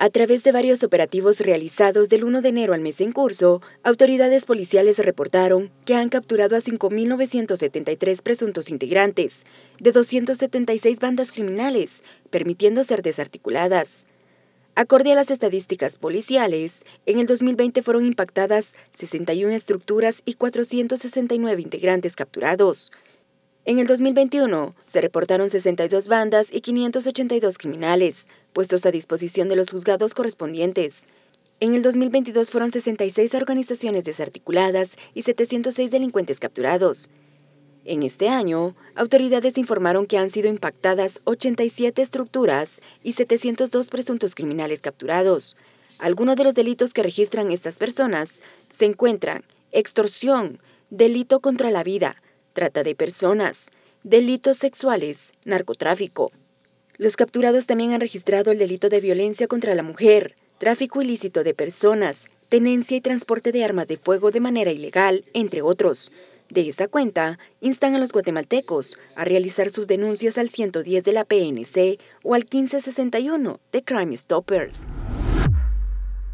A través de varios operativos realizados del 1 de enero al mes en curso, autoridades policiales reportaron que han capturado a 5.973 presuntos integrantes de 276 bandas criminales, permitiendo ser desarticuladas. Acorde a las estadísticas policiales, en el 2020 fueron impactadas 61 estructuras y 469 integrantes capturados, en el 2021 se reportaron 62 bandas y 582 criminales, puestos a disposición de los juzgados correspondientes. En el 2022 fueron 66 organizaciones desarticuladas y 706 delincuentes capturados. En este año, autoridades informaron que han sido impactadas 87 estructuras y 702 presuntos criminales capturados. Algunos de los delitos que registran estas personas se encuentran extorsión, delito contra la vida, trata de personas, delitos sexuales, narcotráfico. Los capturados también han registrado el delito de violencia contra la mujer, tráfico ilícito de personas, tenencia y transporte de armas de fuego de manera ilegal, entre otros. De esa cuenta, instan a los guatemaltecos a realizar sus denuncias al 110 de la PNC o al 1561 de Crime Stoppers.